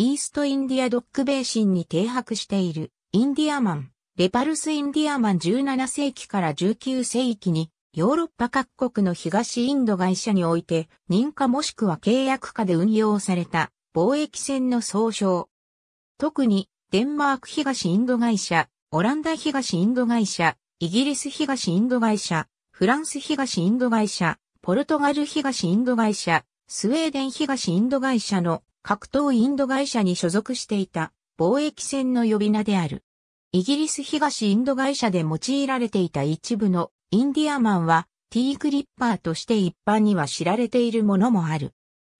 イーストインディアドックベーシンに停泊しているインディアマン、レパルスインディアマン17世紀から19世紀にヨーロッパ各国の東インド会社において認可もしくは契約下で運用された貿易船の総称。特にデンマーク東インド会社、オランダ東インド会社、イギリス東インド会社、フランス東インド会社、ポルトガル東インド会社、スウェーデン東インド会社の格闘インド会社に所属していた貿易船の呼び名である。イギリス東インド会社で用いられていた一部のインディアマンはティークリッパーとして一般には知られているものもある。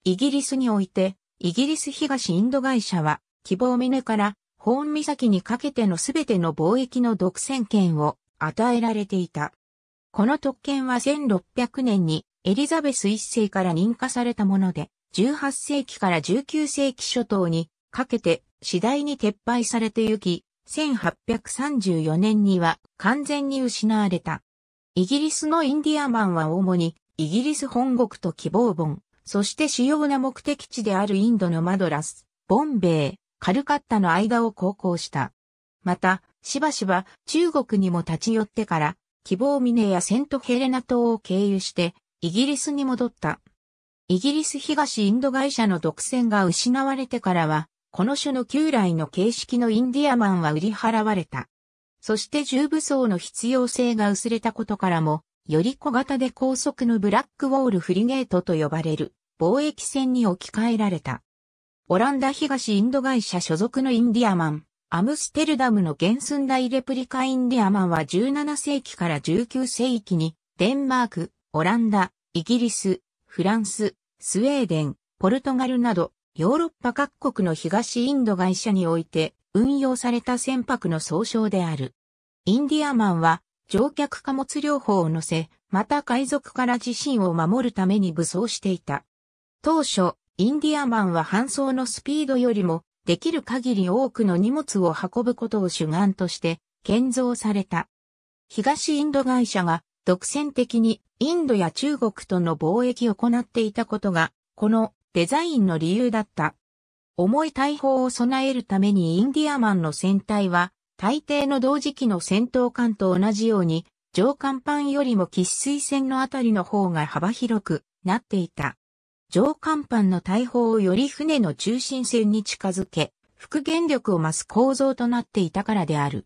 イギリスにおいて、イギリス東インド会社は、希望峰からホーン岬にかけてのすべての貿易の独占権を与えられていた。この特権は1600年にエリザベス一世から認可されたもので、18世紀から19世紀初頭にかけて次第に撤廃されてゆき、1834年には完全に失われた。イギリスのインディアマンは主にイギリス本国と希望本、そして主要な目的地であるインドのマドラス、ボンベイ、カルカッタの間を航行した。また、しばしば中国にも立ち寄ってから、希望峰やセントヘレナ島を経由して、イギリスに戻った。イギリス東インド会社の独占が失われてからは、この種の旧来の形式のインディアマンは売り払われた。そして重武装の必要性が薄れたことからも、より小型で高速のブラックウォールフリゲートと呼ばれる貿易船に置き換えられた。オランダ東インド会社所属のインディアマン、アムステルダムの原寸大レプリカインディアマンは17世紀から19世紀に、デンマーク、オランダ、イギリス、フランス、スウェーデン、ポルトガルなど、ヨーロッパ各国の東インド会社において運用された船舶の総称である。インディアマンは乗客貨物両方を乗せ、また海賊から自身を守るために武装していた。当初、インディアマンは搬送のスピードよりも、できる限り多くの荷物を運ぶことを主眼として、建造された。東インド会社が独占的にインドや中国との貿易を行っていたことが、このデザインの理由だった。重い大砲を備えるためにインディアマンの船体は、大抵の同時期の戦闘艦と同じように、上艦板よりも喫水船のあたりの方が幅広くなっていた。上艦板の大砲をより船の中心線に近づけ、復元力を増す構造となっていたからである。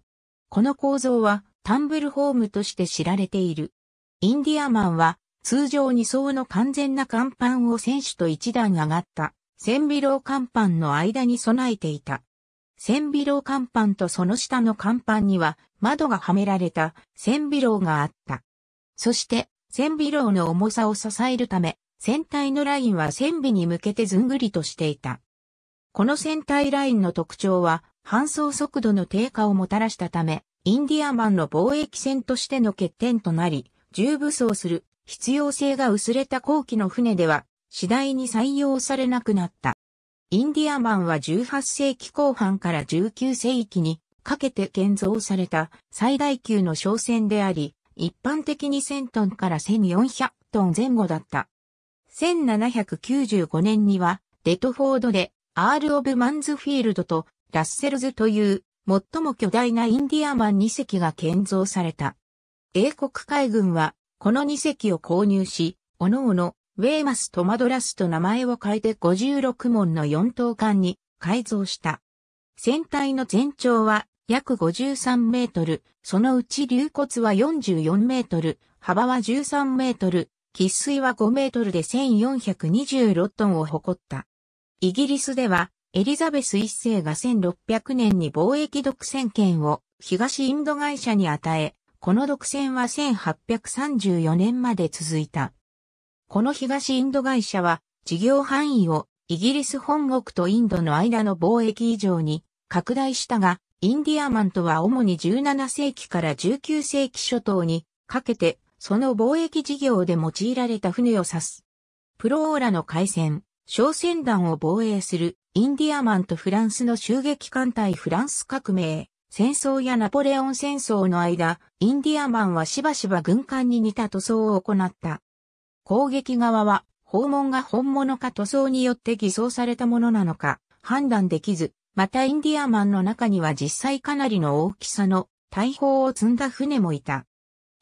この構造はタンブルホームとして知られている。インディアマンは通常2層の完全な甲板を選手と一段上がった千尾楼甲板の間に備えていた。千尾楼甲板とその下の甲板には窓がはめられた千尾楼があった。そして千尾楼の重さを支えるため船体のラインは船尾に向けてずんぐりとしていた。この船体ラインの特徴は搬送速度の低下をもたらしたためインディアマンの貿易船としての欠点となり、重武装する必要性が薄れた後期の船では、次第に採用されなくなった。インディアマンは18世紀後半から19世紀にかけて建造された最大級の商船であり、一般的に1000トンから1400トン前後だった。1795年には、デトフォードで、アール・オブ・マンズフィールドとラッセルズという最も巨大なインディアマン2隻が建造された。英国海軍は、この2隻を購入し、おのおの、ウェーマストマドラスと名前を変えて56門の4等艦に改造した。船体の全長は約53メートル、そのうち流骨は44メートル、幅は13メートル、喫水は5メートルで1426トンを誇った。イギリスではエリザベス一世が1600年に貿易独占権を東インド会社に与え、この独占は1834年まで続いた。この東インド会社は事業範囲をイギリス本国とインドの間の貿易以上に拡大したが、インディアマンとは主に17世紀から19世紀初頭にかけて、その貿易事業で用いられた船を指す。プローラの海戦、商船団を防衛するインディアマンとフランスの襲撃艦隊フランス革命、戦争やナポレオン戦争の間、インディアマンはしばしば軍艦に似た塗装を行った。攻撃側は、訪問が本物か塗装によって偽装されたものなのか、判断できず、またインディアマンの中には実際かなりの大きさの大砲を積んだ船もいた。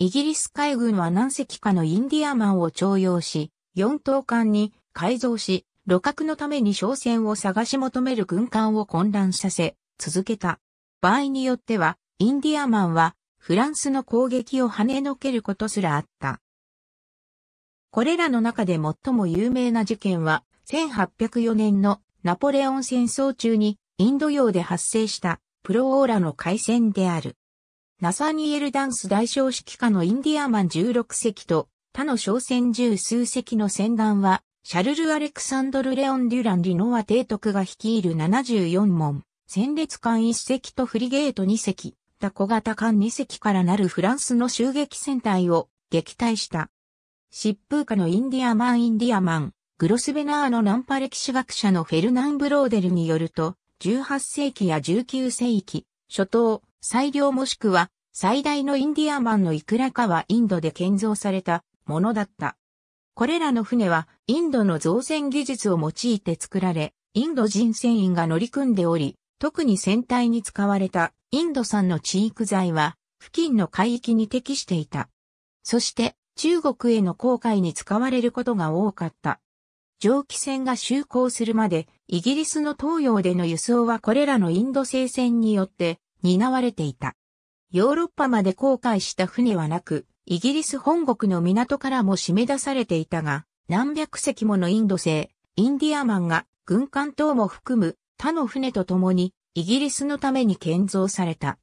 イギリス海軍は何隻かのインディアマンを徴用し、4等艦に改造し、路格のために商船を探し求める軍艦を混乱させ、続けた。場合によっては、インディアマンは、フランスの攻撃を跳ねのけることすらあった。これらの中で最も有名な事件は、1804年のナポレオン戦争中にインド洋で発生したプロオーラの海戦である。ナサニエルダンス大少指揮下のインディアマン16隻と他の商船十数隻の船団はシャルル・アレクサンドル・レオン・デュラン・リノア提督が率いる74門、戦列艦1隻とフリゲート2隻、タ小型艦2隻からなるフランスの襲撃戦隊を撃退した。疾風家のインディアマン・インディアマン、グロスベナーのナンパ歴史学者のフェルナン・ブローデルによると、18世紀や19世紀、初頭、最良もしくは最大のインディアマンのいくらかはインドで建造されたものだった。これらの船はインドの造船技術を用いて作られ、インド人船員が乗り組んでおり、特に船体に使われたインド産の地育材は付近の海域に適していた。そして中国への航海に使われることが多かった。蒸気船が就航するまでイギリスの東洋での輸送はこれらのインド製船によって担われていた。ヨーロッパまで航海した船はなく、イギリス本国の港からも締め出されていたが、何百隻ものインド製、インディアマンが軍艦等も含む他の船と共にイギリスのために建造された。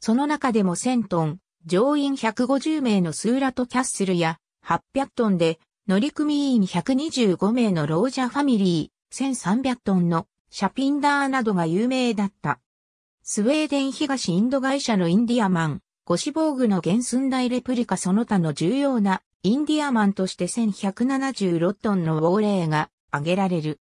その中でも1000トン、乗員150名のスーラトキャッスルや800トンで乗組員125名のロージャファミリー、1300トンのシャピンダーなどが有名だった。スウェーデン東インド会社のインディアマン、ゴシボーグの原寸大レプリカその他の重要なインディアマンとして1176トンの亡霊が挙げられる。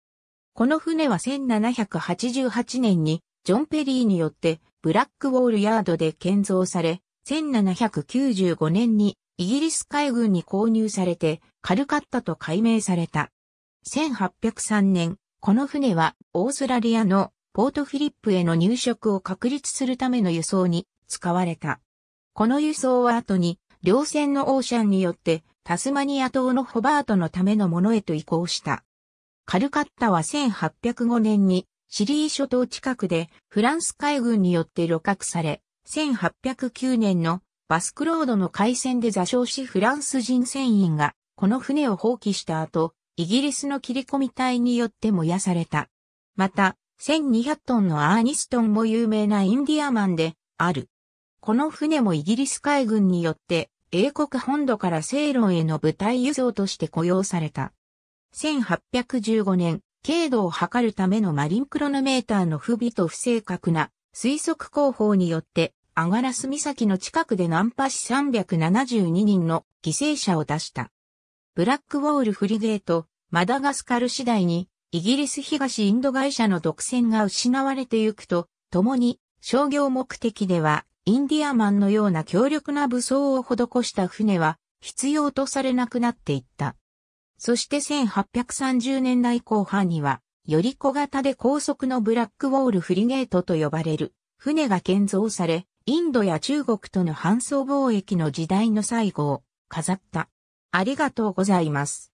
この船は1788年にジョン・ペリーによってブラックウォールヤードで建造され、1795年にイギリス海軍に購入されてカルカッタと改名された。1803年、この船はオーストラリアのポートフィリップへの入植を確立するための輸送に使われた。この輸送は後に、両船のオーシャンによって、タスマニア島のホバートのためのものへと移行した。カルカッタは1805年に、シリー諸島近くでフランス海軍によって露獲され、1809年のバスクロードの海戦で座礁しフランス人船員がこの船を放棄した後、イギリスの切り込み隊によって燃やされた。また、1200トンのアーニストンも有名なインディアマンである。この船もイギリス海軍によって英国本土から西論への部隊輸送として雇用された。1815年、軽度を測るためのマリンクロノメーターの不備と不正確な推測工法によって、アガラス岬の近くでナンパ372人の犠牲者を出した。ブラックウォールフリゲート、マダガスカル次第に、イギリス東インド会社の独占が失われてゆくと、共に商業目的ではインディアマンのような強力な武装を施した船は必要とされなくなっていった。そして1830年代後半には、より小型で高速のブラックウォールフリゲートと呼ばれる船が建造され、インドや中国との搬送貿易の時代の最後を飾った。ありがとうございます。